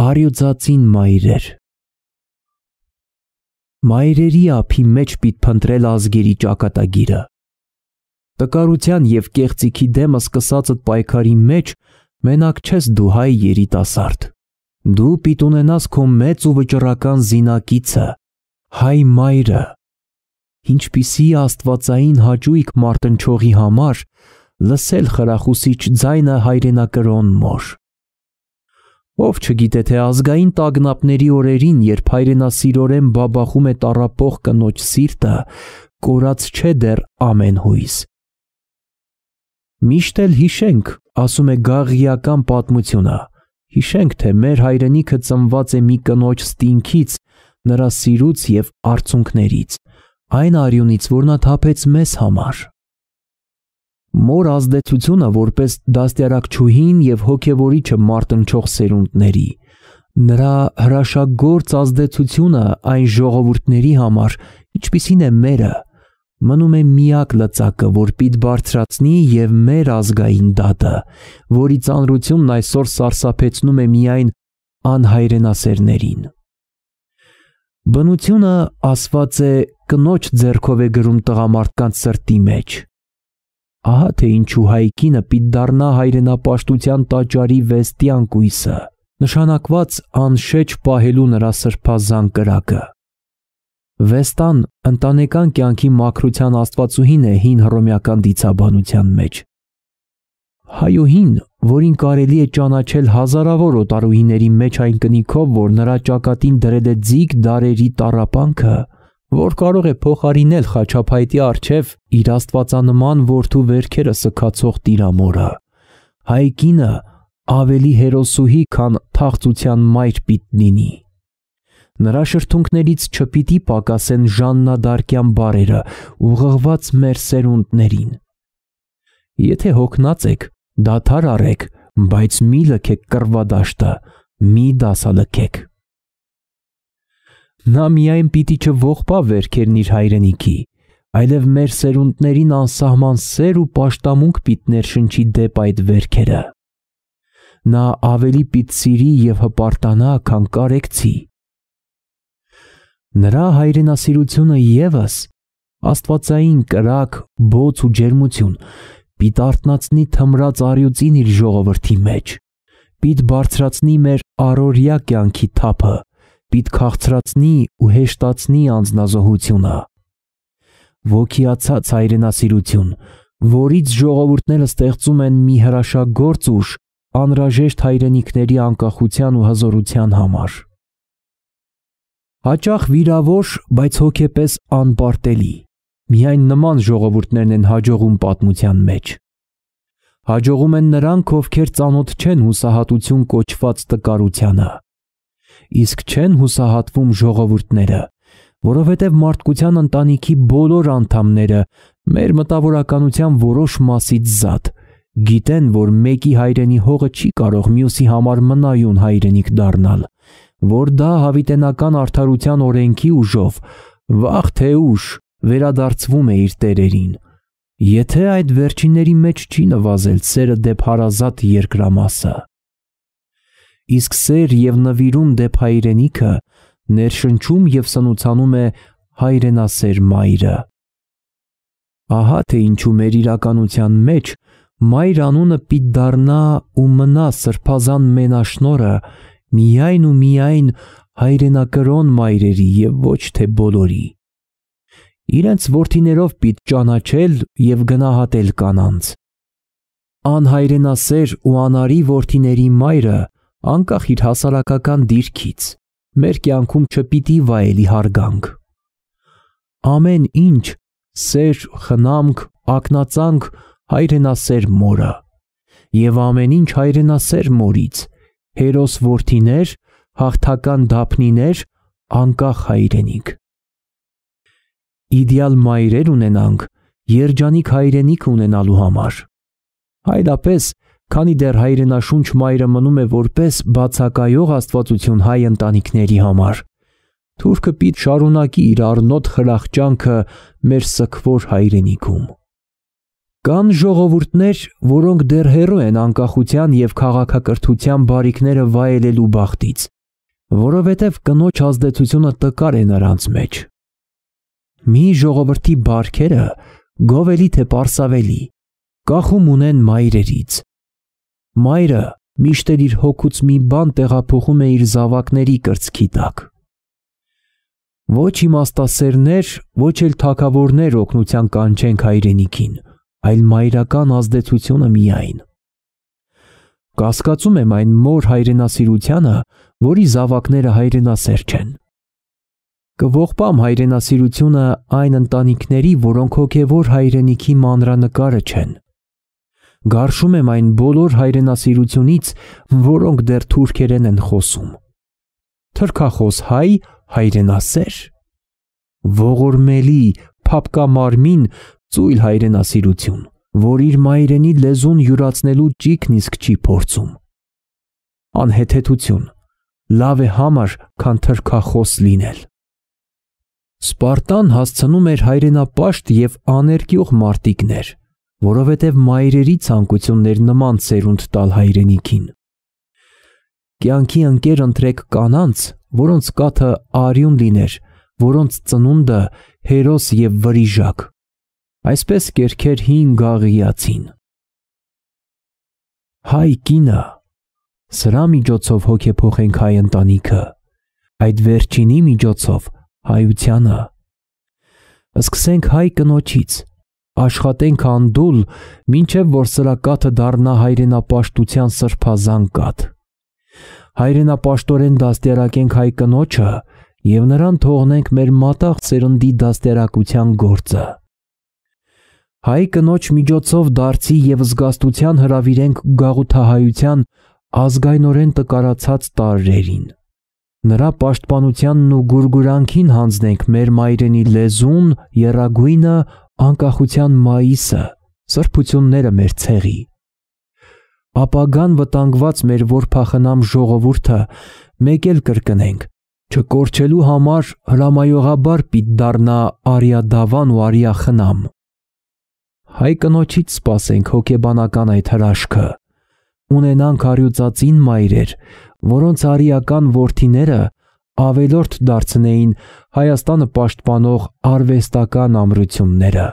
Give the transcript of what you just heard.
արյուծածին մայրեր։ Մայրերի ափի մեջ պիտ փնտրել ազգերի ճակատագիրը։ Տկարության եւ կեղծիքի դեմ սկսած այդ պայքարի մեջ մենակ չես դու հայ երիտասարդ։ Դու պիտ ունենաս քո մեծ ու վճռական զինակիցը, հայ մայրը, ինչպիսի աստվածային հաճույք մարտնչողի համար լսել խրախուսիչ ձայնը հայրենակրոն մոր։ Ով չգիտե թե ազգային տագնապների օրերին, երբ հայրենասիրորեն բաբախում է տարապող կնոջ սիրտը, կորած չէ դեռ ամեն հույս։ Միշտ էլ հիշենք, ասում է գաղիական պատմությունը, հիշենք, թե մեր հայրենիքը ծնված է մի կնոջ ստինքից, նրա սիրուց եւ արցունքներից, այն արյունից, որ նա թափեց մեզ համար մոր ազդեցությունը որպես դաստիարակչուհին եւ հոգեվորիչը մարտնչող սերունդների նրա հրաշագործ ազդեցությունը այն ժողովուրդների համար ինչպիսին է մերը մնում է միակ լծակը, որ պիտ բարձրացնի եւ մեր ազգային դատը, որի ծանրությունն այսօր սարսափեցնում է միայն անհայրենասերներին։ Բնությունը ասված է կնոջ ձեռքով է գրում տղամարդկանց սրտի մեջ, Ահա թե ինչու հայկինը պիտ դառնա հայրենապաշտության տաճարի վեստի անկույսը, նշանակված անշեջ պահելու նրա սրբազան կրակը։ Վեստան ընտանեկան կյանքի մակրության աստվածուհին է հին հռոմեական դիցաբանության մեջ։ Հայոհին, որին կարելի է ճանաչել հազարավոր օտարուհիների մեջ այն կնիքով, որ նրա ճակատին դրել է ձիգ դարերի տարապանքը, որ կարող է փոխարինել խաչապայտի արչև իր աստվածանման որդու վերքերը սքացող տիրամորը։ Հայկինը ավելի հերոսուհի, քան թաղծության մայր պիտ լինի։ Նրա շրթունքներից չպիտի պակասեն Ժաննա Դարքյան բարերը, ուղղված մեր սերունդներին։ Եթե հոգնած եք, դաթար առեք, բայց մի լքեք կրվադաշտը, մի դասալքեք։ Նա միայն պիտի չողբա վերքերն իր հայրենիքի, այլև մեր սերունդներին անսահման սեր ու պաշտամունք պիտներ շնչի դեպ այդ վերքերը։ Նա ավելի պիտ սիրի եւ հպարտանա, քան կարեկցի։ Նրա հայրենասիրությունը եւս աստվածային կրակ, բոց ու ջերմություն պիտ արտնացնի թմրած արյուծին իր ժողովրդի մեջ։ Պիտ բարձրացնի մեր առօրյա կյանքի թափը պիտի քաղցրացնի ու հեշտացնի անznազողությունը։ Ոգիացած հայրենասիրություն, որից ժողովուրդները ստեղծում են մի հրաշագործ ուժ անրաժեշտ հայրենիքների անկախության ու հզորության համար։ Հաճախ վիրավոր, բայց հոգեպես անպարտելի։ Միայն նման ժողովուրդներն են հաջողում պատմության մեջ։ Հաջողում են նրանք, ովքեր ծանոթ չեն հուսահատություն կոչված տկարությանը իսկ չեն հուսահատվում ժողովուրդները, որովհետև մարդկության ընտանիքի բոլոր անդամները մեր մտավորականության որոշ մասից զատ գիտեն, որ մեկի հայրենի հողը չի կարող մյուսի համար մնայուն հայրենիք դառնալ, որ դա հավիտենական արդարության օրենքի ուժով վաղ թե ուշ վերադարձվում է իր տերերին։ Եթե այդ վերջինների մեջ չի նվազել սերը դեպ հարազատ երկրամասը, իսկ սեր եւ նվիրում դեպ հայրենիքը ներշնչում եւ սնուցանում է հայրենասեր մայրը։ Ահա թե ինչու մեր իրականության մեջ մայր անունը պիտ դառնա ու մնա սրբազան մենաշնորը միայն ու միայն հայրենակրոն մայրերի եւ ոչ թե բոլորի։ Իրենց worthinerով պիտ ճանաչել եւ գնահատել կանանց։ Անհայրենասեր ու անարի worthiների մայրը անկախ իր հասարակական դիրքից, մեր կյանքում չպիտի վայելի հարգանք։ Ամեն ինչ՝ սեր, խնամք, ակնածանք հայրենասեր մորը, եւ ամեն ինչ հայրենասեր մորից, հերոս worthiներ, հաղթական դափնիներ, անկախ հայրենիք։ Իդեալ մայրեր ունենանք, երջանիկ հայրենիք ունենալու համար։ Հայրապես քանի դեռ հայրենաշունչ մայրը մնում է որպես բացակայող աստվածություն հայ ընտանիքների համար։ Թուրքը պիտ շարունակի իր արնոտ խրախճանքը մեր սքվոր հայրենիքում։ Կան ժողովուրդներ, որոնք դեռ հեռու են անկախության եւ քաղաքակրթության բարիքները վայելելու բախտից, որովհետև կնոջ ազդեցությունը տկար է նրանց մեջ։ Մի ժողովրդի բարքերը գովելի թե պարսավելի, կախում ունեն մայրերից, Մայրը միշտ էր իր հոգուց մի բան տեղափոխում է իր զավակների կրծքի տակ։ Ոչ իմաստասերներ, ոչ էլ թակավորներ օգնության կանչենք հայրենիքին, այլ մայրական ազդեցությունը միայն։ Կասկածում եմ այն մոր հայրենասիրությանը, որի զավակները հայրենասեր չեն։ Կողպամ հայրենասիրությունը այն ընտանիքների, որոնք հոգևոր հայրենիքի մանրանկարը չեն, Գարշում եմ այն բոլոր հայրենասիրությունից, որոնք դեռ թուրքերեն են խոսում։ Թրքախոս հայ հայրենասեր։ Ողորմելի փապկամարմին ծույլ հայրենասիրություն, որ իր մայրենի լեզուն յուրացնելու ճիգն իսկ չի փորձում։ Անհեթեթություն։ Լավ է համար, քան թրքախոս լինել։ Սպարտան հասցնում էր հայրենապաշտ եւ աներկյուղ մարտիկներ որովհետև մայրերի ցանկություններ նման ծերունդ տալ հայրենիքին։ Կյանքի ընկեր ընտրեք կանանց, որոնց կաթը արյուն լիներ, որոնց ծնունդը հերոս եւ վրիժակ։ Այսպես կերքեր հին գաղիացին։ Հայ կինը սրա միջոցով հոգեփոխենք հայ ընտանիքը, այդ վերջինի միջոցով հայությանը։ Սկսենք հայ կնոջից, աշխատենք անդուլ, մինչև որ սրակաթը դառնա հայրենապաշտության սրբազան կաթ։ Հայրենապաշտորեն դաստիարակենք հայ կնոջը եւ նրան թողնենք մեր մատաղ ծերնդի դաստիարակության գործը։ Հայ կնոջ միջոցով դարձի եւ զգաստության հravirենք գաղութահայության ազգայնորեն տկարացած տարրերին։ Նրա պաշտպանությանն ու գուրգուրանքին հանձնենք մեր մայրենի լեզուն, երագույնը, անկախության մայիսը, սրբությունները մեր ցեղի։ Ապագան վտանգված մեր որփախնամ ժողովուրդը մեկ էլ կրկնենք, չկորչելու համար հրամայողաբար պիտ դառնա արիադավան ու արիախնամ։ Հայ կնոջից սпасենք հոգեբանական այդ հրաշքը։ Ունենանք արյուծածին մայրեր, որոնց արիական worth-իները ավելորդ դարձնեին Հայաստանը պաշտպանող արվեստական ամրությունները։